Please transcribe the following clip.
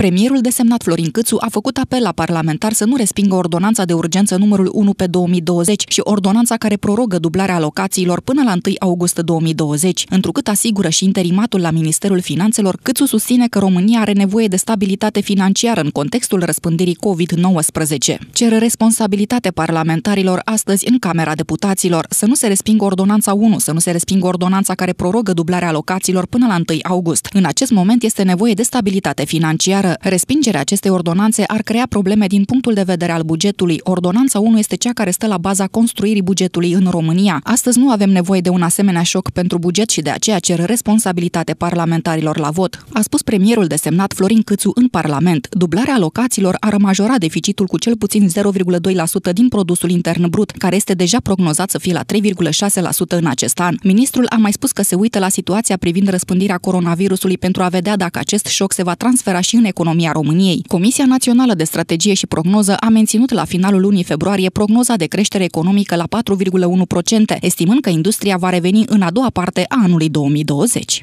Premierul desemnat Florin Câțu a făcut apel la parlamentar să nu respingă ordonanța de urgență numărul 1 pe 2020 și ordonanța care prorogă dublarea alocațiilor până la 1 august 2020. Întrucât asigură și interimatul la Ministerul Finanțelor, Câțu susține că România are nevoie de stabilitate financiară în contextul răspândirii COVID-19. Cer responsabilitate parlamentarilor astăzi în Camera Deputaților să nu se respingă ordonanța 1, să nu se respingă ordonanța care prorogă dublarea alocațiilor până la 1 august. În acest moment este nevoie de stabilitate financiară respingerea acestei ordonanțe ar crea probleme din punctul de vedere al bugetului. Ordonanța 1 este cea care stă la baza construirii bugetului în România. Astăzi nu avem nevoie de un asemenea șoc pentru buget și de aceea cer responsabilitate parlamentarilor la vot. A spus premierul desemnat Florin Câțu în Parlament. Dublarea alocațiilor ar majora deficitul cu cel puțin 0,2% din produsul intern brut, care este deja prognozat să fie la 3,6% în acest an. Ministrul a mai spus că se uită la situația privind răspândirea coronavirusului pentru a vedea dacă acest șoc se va transfera și în economie economia României. Comisia Națională de Strategie și Prognoză a menținut la finalul lunii februarie prognoza de creștere economică la 4,1%, estimând că industria va reveni în a doua parte a anului 2020.